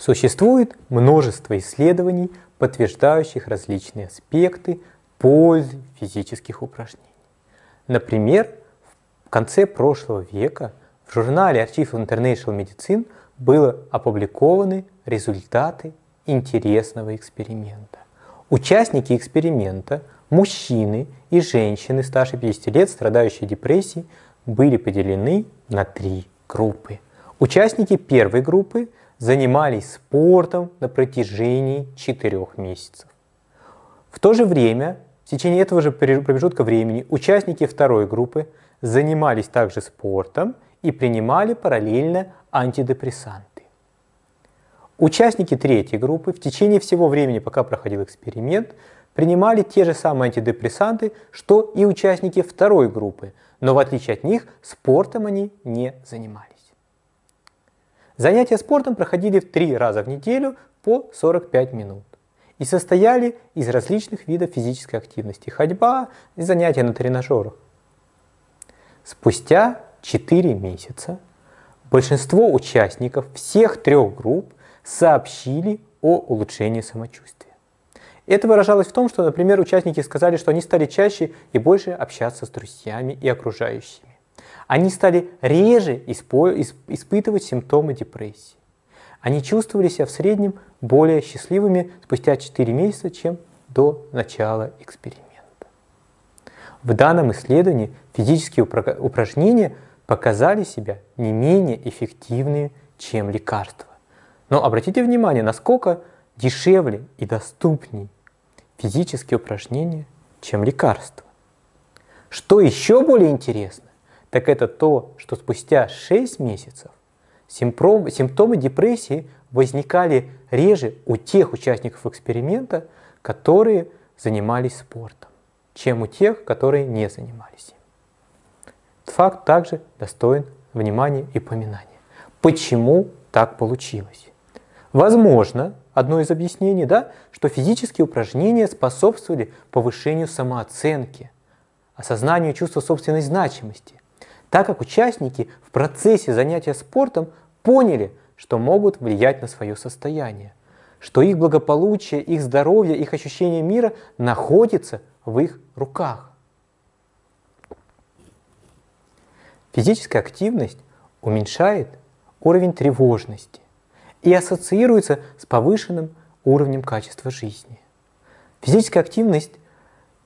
Существует множество исследований, подтверждающих различные аспекты пользы физических упражнений. Например, в конце прошлого века в журнале Archive International Medicine были опубликованы результаты интересного эксперимента. Участники эксперимента, мужчины и женщины старше 50 лет, страдающие депрессией, были поделены на три группы. Участники первой группы – занимались спортом на протяжении 4 месяцев. В то же время, в течение этого же промежутка времени, участники второй группы занимались также спортом и принимали параллельно антидепрессанты. Участники третьей группы в течение всего времени, пока проходил эксперимент, принимали те же самые антидепрессанты, что и участники второй группы, но в отличие от них спортом они не занимались. Занятия спортом проходили в три раза в неделю по 45 минут и состояли из различных видов физической активности – ходьба и занятия на тренажерах. Спустя 4 месяца большинство участников всех трех групп сообщили о улучшении самочувствия. Это выражалось в том, что, например, участники сказали, что они стали чаще и больше общаться с друзьями и окружающими. Они стали реже испытывать симптомы депрессии. Они чувствовали себя в среднем более счастливыми спустя 4 месяца, чем до начала эксперимента. В данном исследовании физические упражнения показали себя не менее эффективными, чем лекарства. Но обратите внимание, насколько дешевле и доступнее физические упражнения, чем лекарства. Что еще более интересно, так это то, что спустя 6 месяцев симптомы, депрессии возникали реже у тех участников эксперимента, которые занимались спортом, чем у тех, которые не занимались им. факт также достоин внимания и поминания. Почему так получилось? Возможно, одно из объяснений, да, что физические упражнения способствовали повышению самооценки, осознанию чувства собственной значимости, так как участники в процессе занятия спортом поняли, что могут влиять на свое состояние, что их благополучие, их здоровье, их ощущение мира находится в их руках. Физическая активность уменьшает уровень тревожности и ассоциируется с повышенным уровнем качества жизни. Физическая активность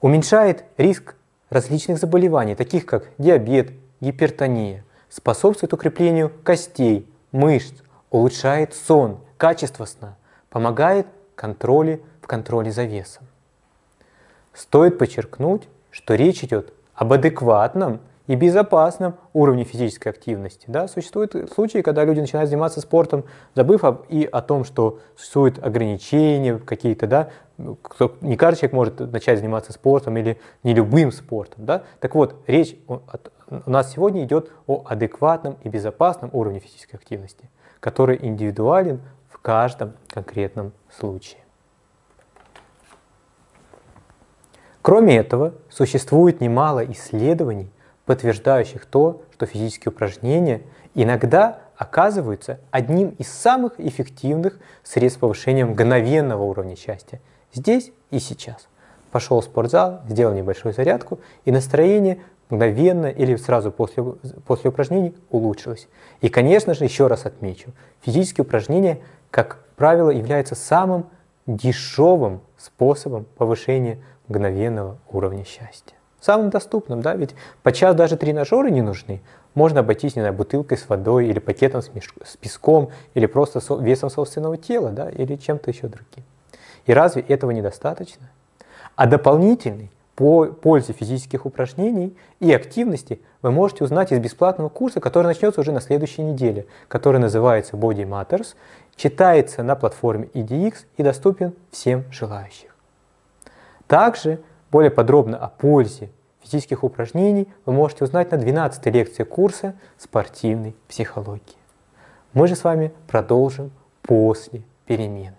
уменьшает риск различных заболеваний, таких как диабет, гипертония, способствует укреплению костей, мышц, улучшает сон, качество сна, помогает контроле в контроле за весом. Стоит подчеркнуть, что речь идет об адекватном и безопасном уровне физической активности. Да, существуют случаи, когда люди начинают заниматься спортом, забыв об, и о том, что существуют ограничения какие-то, да, ну, кто, не каждый человек может начать заниматься спортом или не любым спортом. Да? Так вот, речь у, от, у нас сегодня идет о адекватном и безопасном уровне физической активности, который индивидуален в каждом конкретном случае. Кроме этого, существует немало исследований, подтверждающих то, что физические упражнения иногда оказываются одним из самых эффективных средств повышения мгновенного уровня счастья здесь и сейчас. Пошел в спортзал, сделал небольшую зарядку, и настроение мгновенно или сразу после, после упражнений улучшилось. И, конечно же, еще раз отмечу, физические упражнения, как правило, являются самым дешевым способом повышения мгновенного уровня счастья. Самым доступным, да, ведь по час даже тренажеры не нужны. Можно обойтись, не знаю, бутылкой с водой или пакетом с, меш... с песком, или просто со... весом собственного тела, да, или чем-то еще другим. И разве этого недостаточно? А дополнительный по пользе физических упражнений и активности вы можете узнать из бесплатного курса, который начнется уже на следующей неделе, который называется Body Matters, читается на платформе EDX и доступен всем желающих. Также более подробно о пользе физических упражнений вы можете узнать на 12 лекции курса спортивной психологии. Мы же с вами продолжим после перемены.